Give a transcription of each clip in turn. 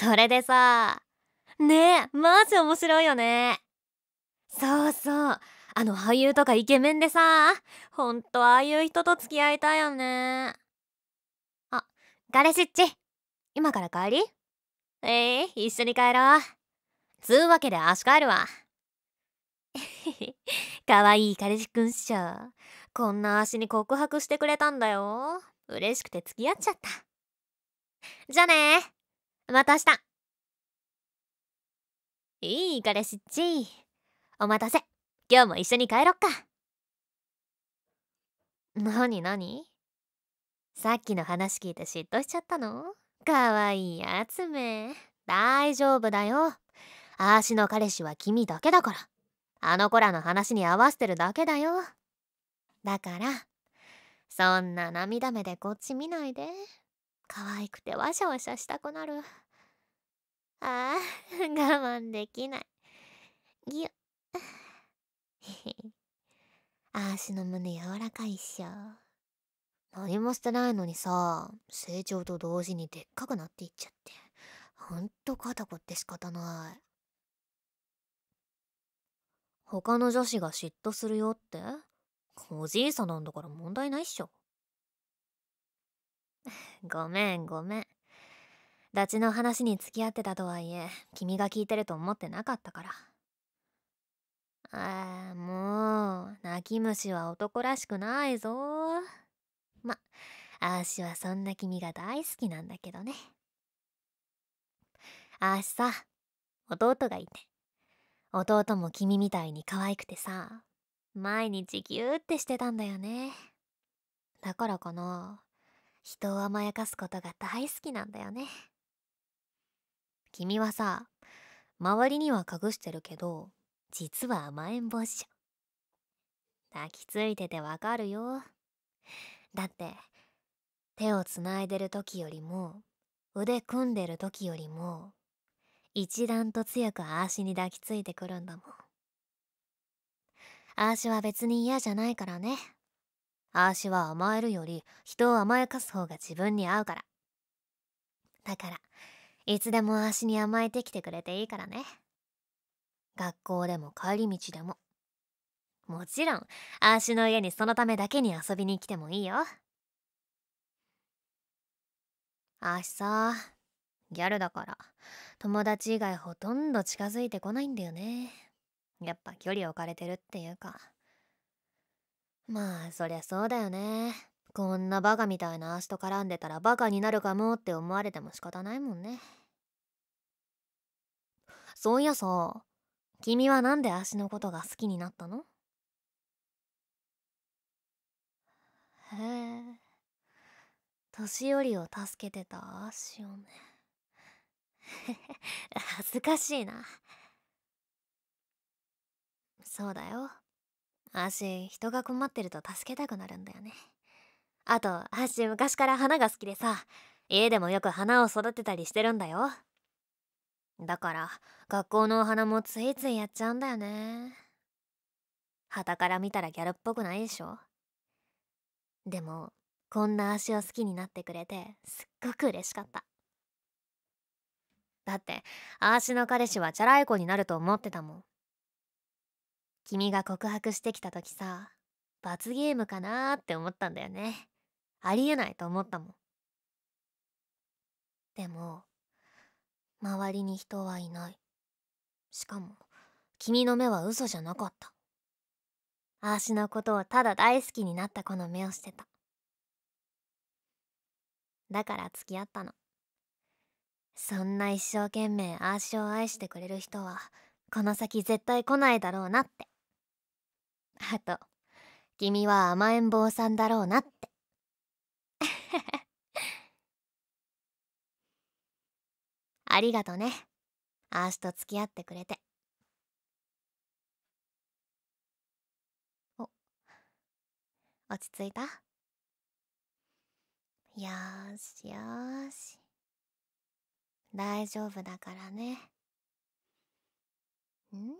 それでさねえマジ面白いよねそうそうあの俳優とかイケメンでさほんとああいう人と付き合いたいよねあガレシッチ今から帰りええー、一緒に帰ろうつうわけで足帰るわ かわいい彼氏くんっしょこんな足に告白してくれたんだよ嬉しくて付き合っちゃったじゃあねまた明日いい彼氏っちお待たせ今日も一緒に帰ろっかなになにさっきの話聞いて嫉妬しちゃったのかわいいやつめ大丈夫だよあーしの彼氏は君だけだからあの子らの話に合わせてるだけだよだからそんな涙目でこっち見ないで。可愛くてわしゃわしゃしたくなるああ 我慢できないぎゅあーしの胸柔らかいっしょ何もしてないのにさ成長と同時にでっかくなっていっちゃってほんと肩こって仕方ない他の女子が嫉妬するよっておじいさんなんだから問題ないっしょ ごめんごめん。ダチの話に付き合ってたとはいえ、君が聞いてると思ってなかったから。ああ、もう、泣き虫は男らしくないぞ。ま、あーしはそんな君が大好きなんだけどね。あーしさ、弟がいて。弟も君みたいに可愛くてさ、毎日ギューってしてたんだよね。だからかな、人を甘やかすことが大好きなんだよね君はさ周りには隠してるけど実は甘えん坊っしょ抱きついててわかるよだって手をつないでる時よりも腕組んでる時よりも一段と強くあしに抱きついてくるんだもんあしは別に嫌じゃないからねあーしは甘えるより人を甘やかす方が自分に合うからだからいつでもあーしに甘えてきてくれていいからね学校でも帰り道でももちろんあーしの家にそのためだけに遊びに来てもいいよあーしさギャルだから友達以外ほとんど近づいてこないんだよねやっぱ距離置かれてるっていうかまあそりゃそうだよねこんなバカみたいな足と絡んでたらバカになるかもって思われても仕方ないもんねそういやさ君は何で足のことが好きになったのへえ年寄りを助けてた足をね恥ずかしいなそうだよ足人が困ってると助けたくなるんだよねあと足昔から花が好きでさ家でもよく花を育てたりしてるんだよだから学校のお花もついついやっちゃうんだよね旗から見たらギャルっぽくないでしょでもこんな足を好きになってくれてすっごく嬉しかっただって足の彼氏はチャラい子になると思ってたもん君が告白してきた時さ罰ゲームかなーって思ったんだよねありえないと思ったもんでも周りに人はいないしかも君の目は嘘じゃなかったあーしのことをただ大好きになった子の目をしてただから付き合ったのそんな一生懸命あーしを愛してくれる人はこの先絶対来ないだろうなって母と「君は甘えん坊さんだろうな」って ありがとねあーしと付き合ってくれてお落ち着いたよーしよーし大丈夫だからねん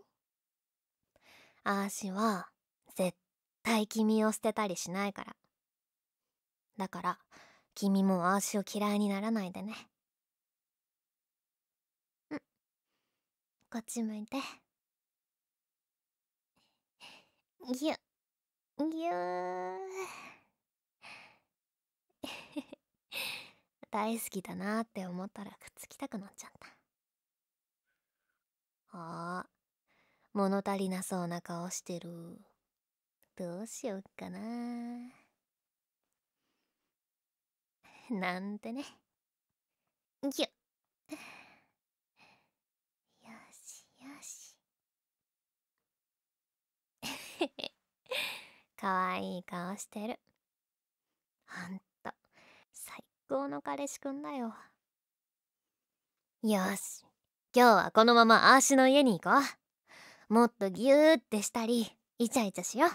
あーは対君を捨てたりしないからだから君もあを嫌いにならないでねうんこっち向いてぎゅぎゅー 大好きだなって思ったらくっつきたくなっちゃったああ物足りなそうな顔してる。どうしよっかななんてねぎゅよしよし かわいい顔してるほんと最高の彼氏くんだよよし今日はこのままあーしの家に行こうもっとぎゅーってしたりイチャイチャしよう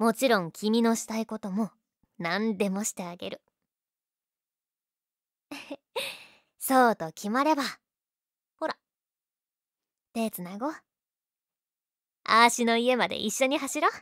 もちろん君のしたいことも何でもしてあげる そうと決まればほら手つなごうあーしの家まで一緒に走ろう